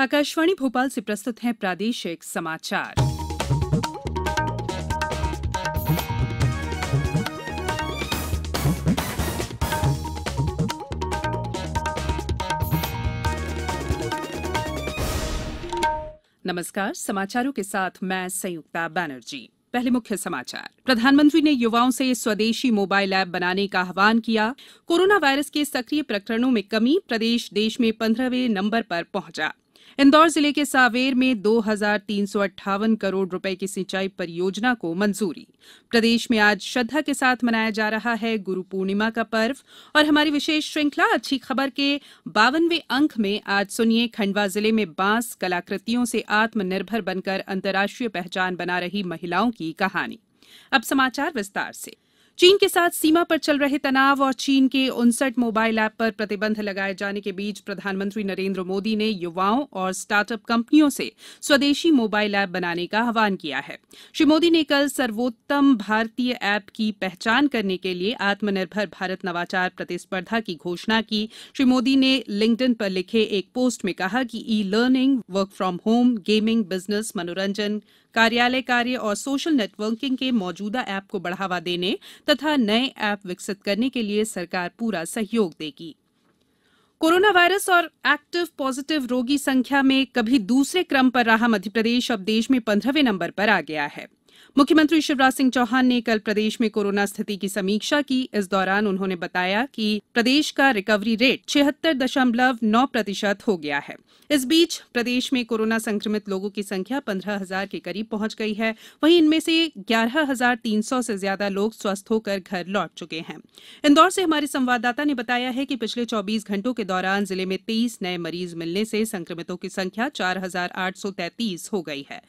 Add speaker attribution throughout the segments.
Speaker 1: आकाशवाणी भोपाल से प्रस्तुत है प्रादेशिक समाचार नमस्कार समाचारों के साथ मैं संयुक्ता बैनर्जी पहले मुख्य समाचार प्रधानमंत्री ने युवाओं से स्वदेशी मोबाइल ऐप बनाने का आह्वान किया कोरोना वायरस के सक्रिय प्रकरणों में कमी प्रदेश देश में पंद्रहवें नंबर पर पहुंचा इंदौर जिले के सावेर में दो हजार तीन सौ अट्ठावन करोड़ रुपए की सिंचाई परियोजना को मंजूरी प्रदेश में आज श्रद्धा के साथ मनाया जा रहा है गुरु पूर्णिमा का पर्व और हमारी विशेष श्रृंखला अच्छी खबर के बावनवे अंक में आज सुनिए खंडवा जिले में बांस कलाकृतियों से आत्मनिर्भर बनकर अंतर्राष्ट्रीय पहचान बना रही महिलाओं की कहानी अब समाचार विस्तार से चीन के साथ सीमा पर चल रहे तनाव और चीन के उनसठ मोबाइल ऐप पर प्रतिबंध लगाए जाने के बीच प्रधानमंत्री नरेंद्र मोदी ने युवाओं और स्टार्टअप कंपनियों से स्वदेशी मोबाइल ऐप बनाने का आह्वान किया है श्री मोदी ने कल सर्वोत्तम भारतीय ऐप की पहचान करने के लिए आत्मनिर्भर भारत नवाचार प्रतिस्पर्धा की घोषणा की श्री मोदी ने लिंक्डइन पर लिखे एक पोस्ट में कहा कि e learning work from home gaming business मनोरंजन कार्यालय कार्य और सोशल नेटवर्किंग के मौजूदा ऐप को बढ़ावा देने तथा नए ऐप विकसित करने के लिए सरकार पूरा सहयोग देगी कोरोना वायरस और एक्टिव पॉजिटिव रोगी संख्या में कभी दूसरे क्रम पर रहा मध्यप्रदेश अब देश में पंद्रहवें नंबर पर आ गया है मुख्यमंत्री शिवराज सिंह चौहान ने कल प्रदेश में कोरोना स्थिति की समीक्षा की इस दौरान उन्होंने बताया कि प्रदेश का रिकवरी रेट छिहत्तर दशमलव नौ प्रतिशत हो गया है इस बीच प्रदेश में कोरोना संक्रमित लोगों की संख्या पंद्रह हजार के करीब पहुंच गई है वहीं इनमें से ग्यारह हजार तीन सौ से ज्यादा लोग स्वस्थ होकर घर लौट चुके हैं इंदौर से हमारे संवाददाता ने बताया है कि पिछले चौबीस घंटों के दौरान जिले में तेईस नए मरीज मिलने से संक्रमितों की संख्या चार हजार आठ सौ तैतीस हो गई है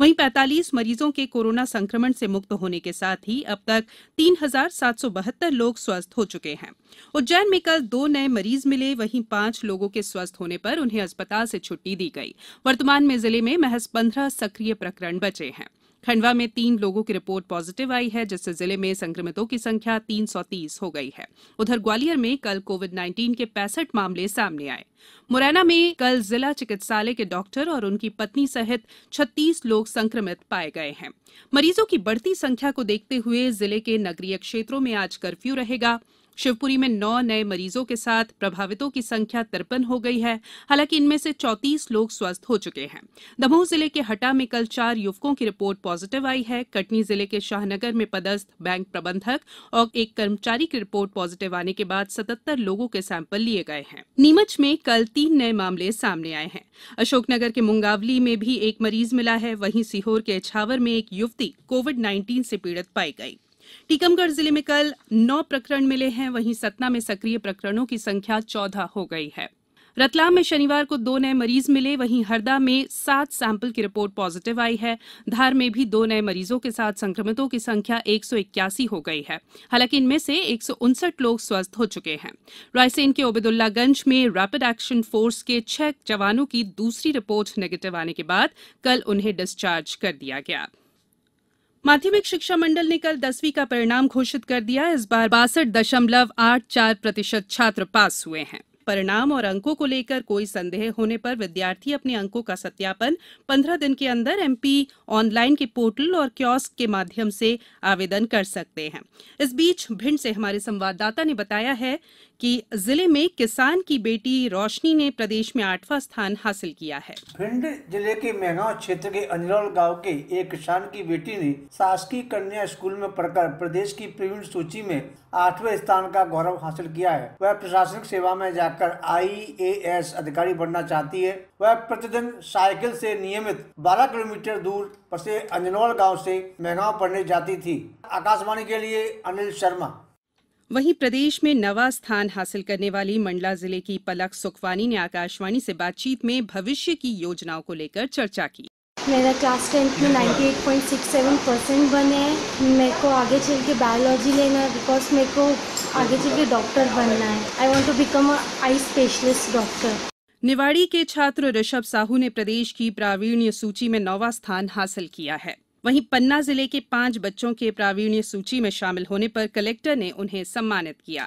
Speaker 1: वहीं पैंतालीस मरीजों के कोरोना संक्रमण से मुक्त होने के साथ ही अब तक तीन हजार सात सौ बहत्तर लोग स्वस्थ हो चुके हैं उज्जैन में कल दो नए मरीज मिले वहीं पांच लोगों के स्वस्थ होने पर उन्हें अस्पताल से छुट्टी दी गई वर्तमान में जिले में महज पंद्रह सक्रिय प्रकरण बचे हैं खंडवा में तीन लोगों की रिपोर्ट पॉजिटिव आई है जिससे जिले में संक्रमितों की संख्या तीन सौ तीस हो गई है उधर ग्वालियर में कल कोविड नाइन्टीन के पैंसठ मामले सामने आए मुरैना में कल जिला चिकित्सालय के डॉक्टर और उनकी पत्नी सहित छत्तीस लोग संक्रमित पाए गए हैं मरीजों की बढ़ती संख्या को देखते हुए जिले के नगरीय क्षेत्रों में आज कर्फ्यू रहेगा शिवपुरी में नौ नए मरीजों के साथ प्रभावितों की संख्या तिरपन हो गई है हालांकि इनमें से चौतीस लोग स्वस्थ हो चुके हैं दमोह जिले के हटा में कल चार युवकों की रिपोर्ट पॉजिटिव आई है कटनी जिले के शाहनगर में पदस्थ बैंक प्रबंधक और एक कर्मचारी की रिपोर्ट पॉजिटिव आने के बाद सतहत्तर लोगों के सैंपल लिए गए हैं नीमच में कल तीन नए मामले सामने आए हैं अशोकनगर के मुंगावली में भी एक मरीज मिला है वहीं सीहोर के इछावर में एक युवती कोविड नाइन्टीन से पीड़ित पाई गई टीकमगढ़ जिले में कल नौ प्रकरण मिले हैं वहीं सतना में सक्रिय प्रकरणों की संख्या चौदह हो गई है रतलाम में शनिवार को दो नए मरीज मिले वहीं हरदा में सात सैंपल की रिपोर्ट पॉजिटिव आई है धार में भी दो नए मरीजों के साथ संक्रमितों की संख्या एक हो गई है हालांकि इनमें से एक लोग स्वस्थ हो चुके हैं रायसेन के ओबेदुल्लागंज में रैपिड एक्शन फोर्स के छह जवानों की दूसरी रिपोर्ट नेगेटिव आने के बाद कल उन्हें डिस्चार्ज कर दिया गया माध्यमिक शिक्षा मंडल ने कल दसवीं का परिणाम घोषित कर दिया इस बार बासठ दशमलव आठ चार प्रतिशत छात्र पास हुए हैं परिणाम और अंकों को लेकर कोई संदेह होने पर विद्यार्थी अपने अंकों का सत्यापन पंद्रह दिन के अंदर एमपी ऑनलाइन के पोर्टल और क्योस्क के माध्यम से आवेदन कर सकते हैं इस बीच भिंड से हमारे संवाददाता ने बताया है कि जिले में किसान की बेटी रोशनी ने प्रदेश में आठवां स्थान हासिल किया है
Speaker 2: भिंड जिले के मेघाव क्षेत्र के अंजलौल गांव के एक किसान की बेटी ने शासकीय कन्या स्कूल में पढ़कर प्रदेश की प्रवीण सूची में आठवें स्थान का गौरव हासिल किया है वह प्रशासनिक सेवा में जाकर कर आईएएस अधिकारी बनना चाहती है वह प्रतिदिन साइकिल से नियमित 12 किलोमीटर दूर बसे अंजनौल गांव से महगांव पढ़ने जाती थी आकाशवाणी के लिए अनिल शर्मा
Speaker 1: वहीं प्रदेश में नवा स्थान हासिल करने वाली मंडला जिले की पलक सुखवानी ने आकाशवाणी से बातचीत में भविष्य की योजनाओं को लेकर चर्चा की
Speaker 2: मेरा क्लास टेंथ में 98.67 परसेंट बने हैं मेरे को आगे चल के बायोलॉजी लेना है बिकॉज मेरे को आगे चल के डॉक्टर बनना है I want to become eye
Speaker 1: specialist doctor Niwari के छात्र ऋषभ साहू ने प्रदेश की प्रावीण्य सूची में नौवा स्थान हासिल किया है वहीं पन्ना जिले के पांच बच्चों के प्रावीण्य सूची में शामिल होने पर कलेक्टर ने उन्हें सम्मानित किया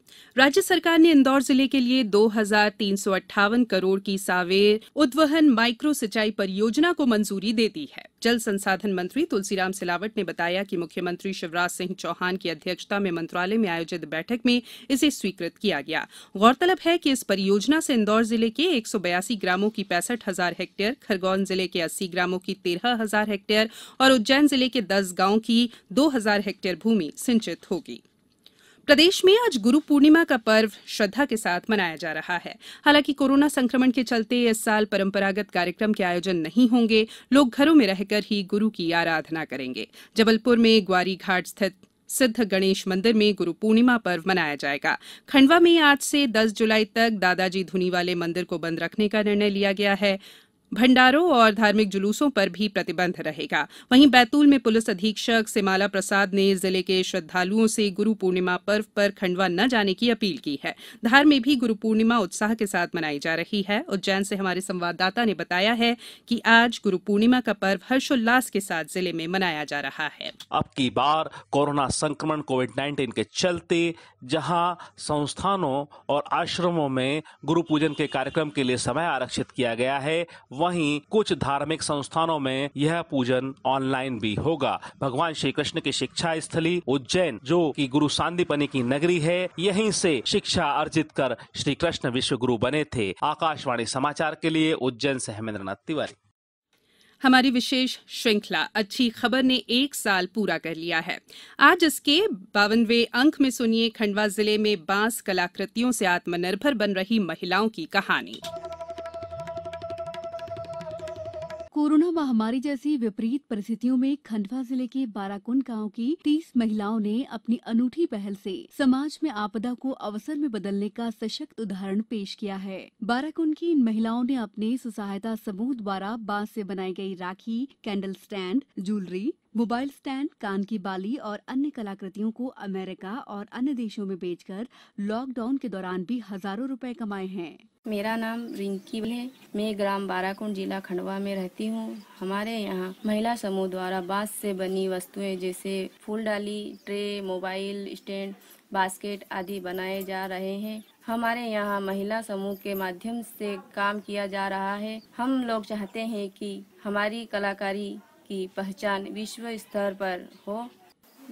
Speaker 1: राज्य सरकार ने इंदौर जिले के लिए दो हजार तीन सौ अट्ठावन करोड़ की सावेर उद्वहन माइक्रो सिंचाई परियोजना को मंजूरी दे दी है जल संसाधन मंत्री तुलसीराम सिलावट ने बताया कि मुख्यमंत्री शिवराज सिंह चौहान की अध्यक्षता में मंत्रालय में आयोजित बैठक में इसे स्वीकृत किया गया गौरतलब है कि इस परियोजना से इंदौर जिले के एक ग्रामों की पैंसठ हजार हेक्टेयर खरगोन जिले के अस्सी ग्रामों की तेरह हजार हेक्टेयर और उज्जैन जिले के दस गांव की दो हजार हेक्टेयर भूमि सिंचित होगी प्रदेश में आज गुरू पूर्णिमा का पर्व श्रद्धा के साथ मनाया जा रहा है हालांकि कोरोना संक्रमण के चलते इस साल परंपरागत कार्यक्रम के आयोजन नहीं होंगे लोग घरों में रहकर ही गुरू की आराधना करेंगे जबलपुर में ग्वारी घाट स्थित सिद्ध गणेश मंदिर में गुरु पूर्णिमा पर्व मनाया जाएगा खंडवा में आज से 10 जुलाई तक दादाजी धुनी वाले मंदिर को बंद रखने का निर्णय लिया गया है भंडारों और धार्मिक जुलूसों पर भी प्रतिबंध रहेगा वहीं बैतूल में पुलिस अधीक्षक सिमाला प्रसाद ने जिले के श्रद्धालुओं से गुरु पूर्णिमा पर्व पर खंडवा न जाने की अपील की है धार में भी गुरु पूर्णिमा उत्साह के साथ मनाई जा रही है उज्जैन से हमारे संवाददाता ने बताया है कि आज गुरु पूर्णिमा का पर्व हर्षोल्लास के साथ जिले में मनाया जा रहा है अब की बार कोरोना संक्रमण कोविड नाइन्टीन के
Speaker 2: चलते जहाँ संस्थानों और आश्रमों में गुरु पूजन के कार्यक्रम के लिए समय आरक्षित किया गया है वहीं कुछ धार्मिक संस्थानों में यह पूजन
Speaker 1: ऑनलाइन भी होगा भगवान श्री कृष्ण की शिक्षा स्थली उज्जैन जो कि गुरु सांदीपनी की नगरी है यहीं से शिक्षा अर्जित कर श्री कृष्ण विश्व गुरु बने थे आकाशवाणी समाचार के लिए उज्जैन से हेमेंद्र तिवारी हमारी विशेष श्रृंखला अच्छी खबर ने एक साल पूरा कर लिया है आज इसके बावनवे अंक में सुनिए खंडवा जिले में बांस कलाकृतियों से आत्मनिर्भर बन रही महिलाओं की कहानी
Speaker 2: कोरोना महामारी जैसी विपरीत परिस्थितियों में खंडवा जिले के बाराकुंड गांव की तीस महिलाओं ने अपनी अनूठी पहल से समाज में आपदा को अवसर में बदलने का सशक्त उदाहरण पेश किया है बाराकुंड की इन महिलाओं ने अपने सुसहायता समूह द्वारा बांस से बनाई गई rakhi candle stand jewellery mobile stand कान की बाली और अन्य कलाकृतियों को अमेरिका और अन्य देशों में बेचकर लॉकडाउन के दौरान भी हजारों रुपए कमाए हैं मेरा नाम रिंकी है मैं ग्राम बाराकुंड जिला खंडवा में रहती हूँ हमारे यहाँ महिला समूह द्वारा बांस से बनी वस्तुएं जैसे फूल डाली ट्रे मोबाइल स्टैंड बास्केट आदि बनाए जा रहे हैं हमारे यहाँ महिला समूह के माध्यम से काम किया जा रहा है हम लोग चाहते हैं कि हमारी कलाकारी की पहचान विश्व स्तर पर हो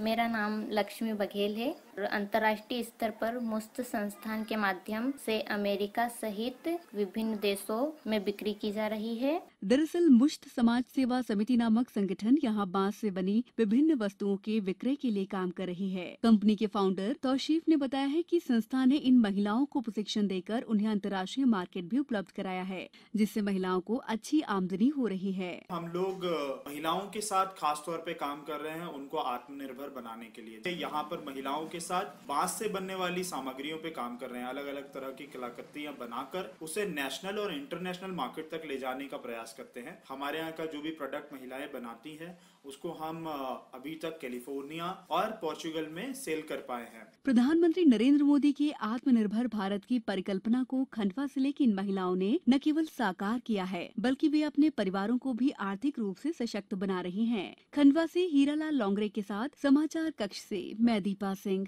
Speaker 2: मेरा नाम लक्ष्मी बघेल है अंतर्राष्ट्रीय स्तर पर मुस्त संस्थान के माध्यम से अमेरिका सहित विभिन्न देशों में बिक्री की जा रही है दरअसल मुश्त समाज सेवा समिति नामक संगठन यहाँ बांस से बनी विभिन्न वस्तुओं के विक्रय के लिए काम कर रही है कंपनी के फाउंडर तौशीफ ने बताया है कि संस्था ने इन महिलाओं को प्रशिक्षण देकर उन्हें अंतर्राष्ट्रीय मार्केट भी उपलब्ध कराया है जिससे महिलाओं को अच्छी आमदनी हो रही है हम लोग महिलाओं के साथ खास तौर पर काम कर रहे हैं उनको आत्मनिर्भर बनाने के लिए यहाँ पर महिलाओं के साथ बांस से बनने वाली सामग्रियों पे काम कर रहे हैं अलग अलग तरह की कलाकृतियां बनाकर उसे नेशनल और इंटरनेशनल मार्केट तक ले जाने का प्रयास करते हैं हमारे यहाँ का जो भी प्रोडक्ट महिलाएं बनाती हैं उसको हम अभी तक कैलिफोर्निया और पोर्चुगल में सेल कर पाए हैं प्रधानमंत्री नरेंद्र मोदी के आत्मनिर्भर भारत की परिकल्पना को खंडवा जिले की इन महिलाओं ने न केवल साकार किया है बल्कि वे अपने परिवारों को भी आर्थिक रूप से सशक्त बना रही हैं। खंडवा से हीरालाल लोंगरे के साथ समाचार कक्ष से मैं दीपा सिंह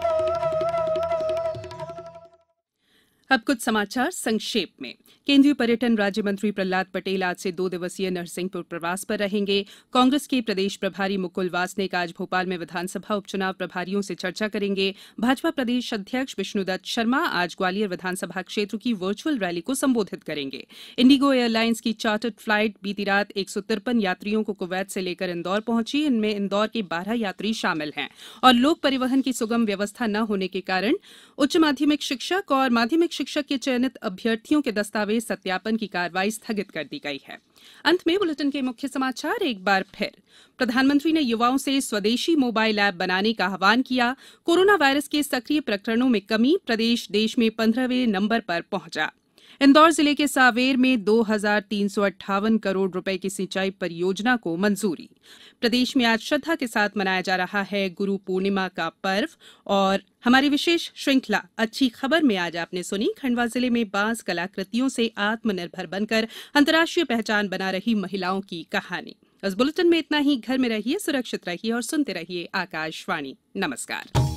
Speaker 1: अब कुछ समाचार संक्षेप में केंद्रीय पर्यटन राज्य मंत्री प्रहलाद पटेल आज से दो दिवसीय नरसिंहपुर प्रवास पर रहेंगे कांग्रेस के प्रदेश प्रभारी मुकुल वासनिक आज भोपाल में विधानसभा उपचुनाव प्रभारियों से चर्चा करेंगे भाजपा प्रदेश अध्यक्ष विष्णुदत्त शर्मा आज ग्वालियर विधानसभा क्षेत्र की वर्चुअल रैली को संबोधित करेंगे इंडिगो एयरलाइंस की चार्टर्ड फ्लाइट बीती रात एक यात्रियों को कुवैत से लेकर इंदौर पहुंची इनमें इंदौर के बारह यात्री शामिल हैं और लोक परिवहन की सुगम व्यवस्था न होने के कारण उच्च माध्यमिक शिक्षक और माध्यमिक शिक्षक के चयनित अभ्यर्थियों के दस्तावेज सत्यापन की कार्रवाई स्थगित कर दी गई है अंत में बुलेटिन के मुख्य समाचार एक बार फिर प्रधानमंत्री ने युवाओं से स्वदेशी मोबाइल ऐप बनाने का आह्वान किया कोरोना वायरस के सक्रिय प्रकरणों में कमी प्रदेश देश में पंद्रहवें नंबर पर पहुंचा इंदौर जिले के सांवेर में दो हजार तीन सौ अट्ठावन करोड़ रुपए की सिंचाई परियोजना को मंजूरी प्रदेश में आज श्रद्धा के साथ मनाया जा रहा है गुरू पूर्णिमा का पर्व और हमारी विशेष श्रृंखला अच्छी खबर में आज आपने सुनी खंडवा जिले में बांस कलाकृतियों से आत्मनिर्भर बनकर अंतर्राष्ट्रीय पहचान बना रही महिलाओं की कहानी इस बुलेटिन में इतना ही घर में रहिए सुरक्षित रहिए और सुनते रहिए आकाशवाणी नमस्कार